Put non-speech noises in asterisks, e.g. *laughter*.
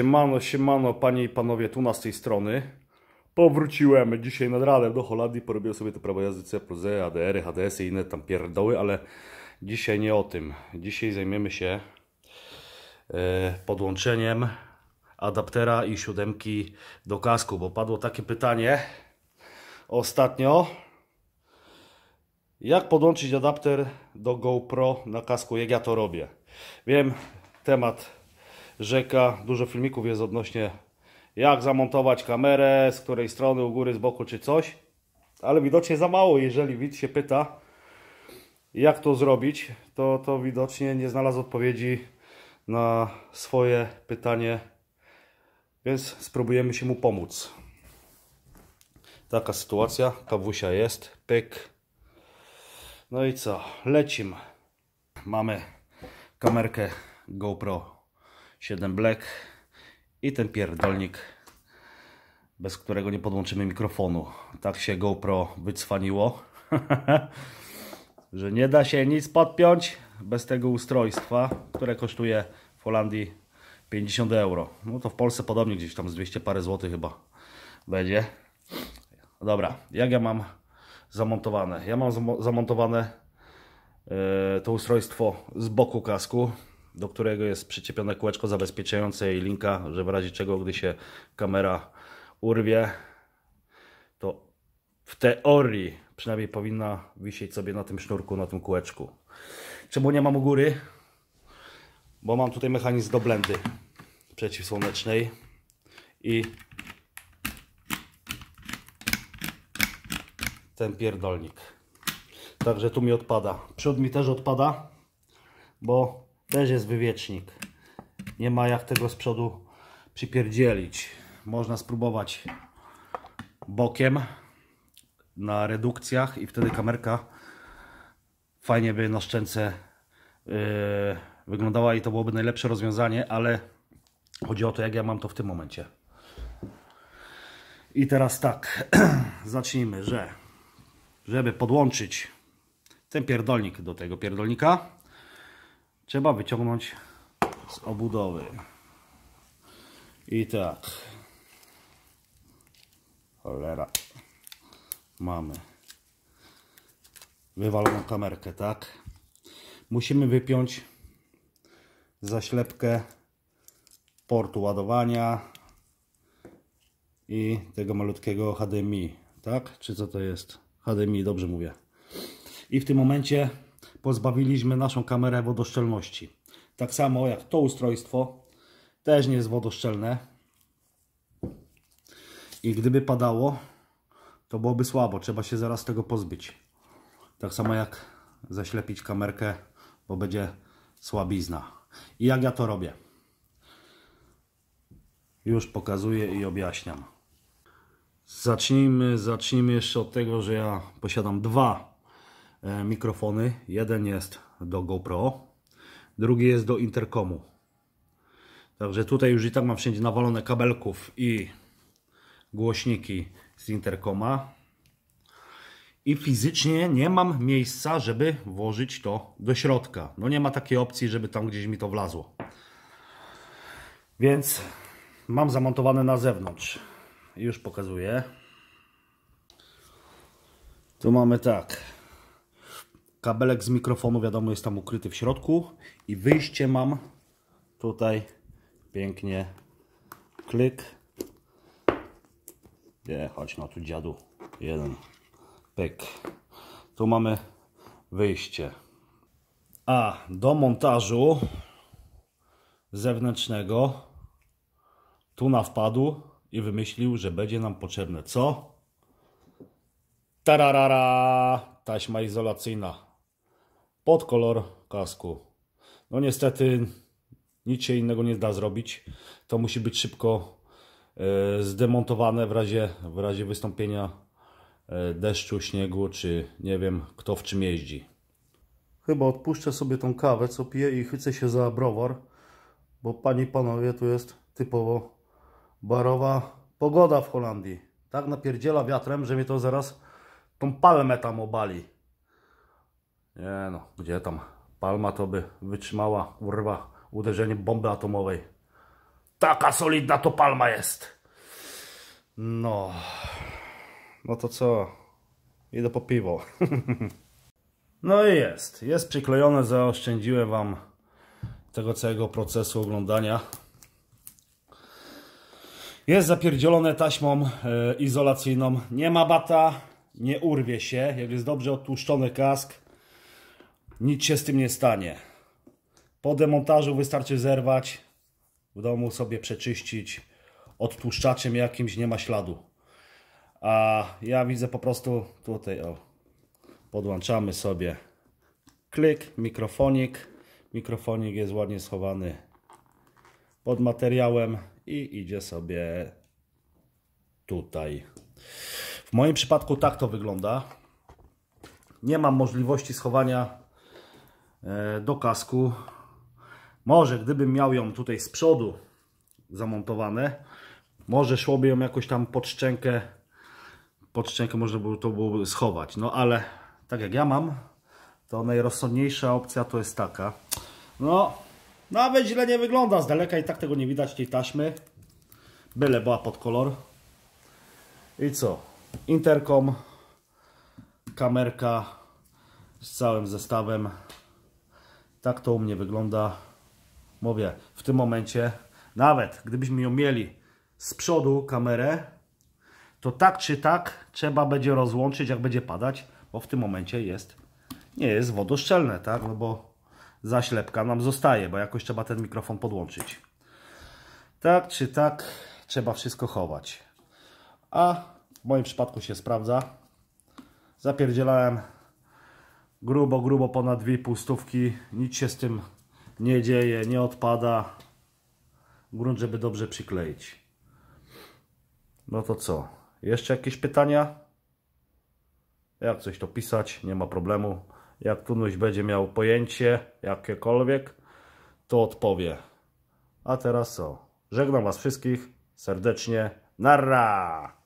Siemano, siemano, panie i panowie, tu na z tej strony. Powróciłem dzisiaj nad ranem do Holandii, porobiłem sobie to prawo jazdy C plus e, ADR, HDS i inne tam pierdoły, ale dzisiaj nie o tym. Dzisiaj zajmiemy się e, podłączeniem adaptera i siódemki do kasku, bo padło takie pytanie ostatnio. Jak podłączyć adapter do GoPro na kasku, jak ja to robię? Wiem, temat rzeka. Dużo filmików jest odnośnie jak zamontować kamerę, z której strony, u góry, z boku czy coś. Ale widocznie za mało, jeżeli widz się pyta, jak to zrobić, to, to widocznie nie znalazł odpowiedzi na swoje pytanie, więc spróbujemy się mu pomóc. Taka sytuacja, kawusia jest, pyk. No i co, lecimy. Mamy kamerkę GoPro 7 Black i ten pierdolnik, bez którego nie podłączymy mikrofonu. Tak się GoPro wycwaniło, *laughs* że nie da się nic podpiąć bez tego ustrojstwa, które kosztuje w Holandii 50 euro. No to w Polsce podobnie gdzieś tam z 200 parę złotych chyba będzie. Dobra, jak ja mam zamontowane? Ja mam zamontowane e, to ustrojstwo z boku kasku do którego jest przyczepione kółeczko zabezpieczające i linka, że w razie czego, gdy się kamera urwie, to w teorii przynajmniej powinna wisieć sobie na tym sznurku, na tym kółeczku. Czemu nie mam u góry? Bo mam tutaj mechanizm do blendy przeciwsłonecznej i ten pierdolnik. Także tu mi odpada. Przód mi też odpada, bo też jest wywiecznik. Nie ma jak tego z przodu przypierdzielić. Można spróbować bokiem na redukcjach i wtedy kamerka fajnie by na szczęce yy, wyglądała i to byłoby najlepsze rozwiązanie, ale chodzi o to jak ja mam to w tym momencie. I teraz tak, *clears throat* zacznijmy, że żeby podłączyć ten pierdolnik do tego pierdolnika, trzeba wyciągnąć z obudowy. I tak. Cholera. Mamy. Wywaloną kamerkę, tak? Musimy wypiąć zaślepkę portu ładowania i tego malutkiego HDMI, tak? Czy co to jest? HDMI, dobrze mówię. I w tym momencie pozbawiliśmy naszą kamerę wodoszczelności. Tak samo jak to ustrojstwo też nie jest wodoszczelne. I gdyby padało, to byłoby słabo. Trzeba się zaraz tego pozbyć. Tak samo jak zaślepić kamerkę, bo będzie słabizna. I jak ja to robię? Już pokazuję i objaśniam. Zacznijmy, zacznijmy jeszcze od tego, że ja posiadam dwa E, mikrofony. Jeden jest do GoPro, drugi jest do interkomu. Także tutaj już i tak mam wszędzie nawalone kabelków i głośniki z interkoma. I fizycznie nie mam miejsca, żeby włożyć to do środka. No nie ma takiej opcji, żeby tam gdzieś mi to wlazło. Więc mam zamontowane na zewnątrz. Już pokazuję. Tu mamy tak kabelek z mikrofonu wiadomo jest tam ukryty w środku i wyjście mam tutaj pięknie klik nie, chodź no tu dziadu jeden pyk tu mamy wyjście a do montażu zewnętrznego tu na wpadł i wymyślił, że będzie nam potrzebne co? Tararara! Taśma izolacyjna pod kolor kasku. No niestety nic się innego nie da zrobić. To musi być szybko e, zdemontowane w razie, w razie wystąpienia e, deszczu, śniegu, czy nie wiem kto w czym jeździ. Chyba odpuszczę sobie tą kawę, co piję i chycę się za browar, bo panie i panowie, tu jest typowo barowa pogoda w Holandii. Tak napierdziela wiatrem, że mnie to zaraz tą palmę tam obali. Nie no, gdzie tam? Palma to by wytrzymała, urwa, uderzenie bomby atomowej. Taka solidna to palma jest. No. No to co? Idę po piwo. *laughs* no i jest. Jest przyklejone, zaoszczędziłem Wam tego całego procesu oglądania. Jest zapierdzielone taśmą e, izolacyjną. Nie ma bata, nie urwie się. Jak jest dobrze odtłuszczony kask, nic się z tym nie stanie. Po demontażu wystarczy zerwać, w domu sobie przeczyścić, odtłuszczaczem jakimś nie ma śladu. A ja widzę po prostu tutaj, o, podłączamy sobie klik, mikrofonik. Mikrofonik jest ładnie schowany pod materiałem i idzie sobie tutaj. W moim przypadku tak to wygląda. Nie mam możliwości schowania E, do kasku. Może gdybym miał ją tutaj z przodu zamontowane, może szłoby ją jakoś tam pod szczękę, pod szczękę można by to byłoby schować. No ale tak jak ja mam, to najrozsądniejsza opcja to jest taka. No, nawet źle nie wygląda z daleka i tak tego nie widać tej taśmy. Byle była pod kolor. I co? Interkom, kamerka z całym zestawem tak to u mnie wygląda. Mówię, w tym momencie, nawet gdybyśmy ją mieli z przodu kamerę, to tak czy tak trzeba będzie rozłączyć, jak będzie padać, bo w tym momencie jest, nie jest wodoszczelne, tak? No bo zaślepka nam zostaje, bo jakoś trzeba ten mikrofon podłączyć. Tak czy tak trzeba wszystko chować. A w moim przypadku się sprawdza. Zapierdzielałem grubo, grubo ponad 2,5 pustówki, Nic się z tym nie dzieje, nie odpada. Grunt, żeby dobrze przykleić. No to co? Jeszcze jakieś pytania? Jak coś to pisać, nie ma problemu. Jak któryś będzie miał pojęcie, jakiekolwiek, to odpowie. A teraz co? Żegnam Was wszystkich serdecznie. Narra!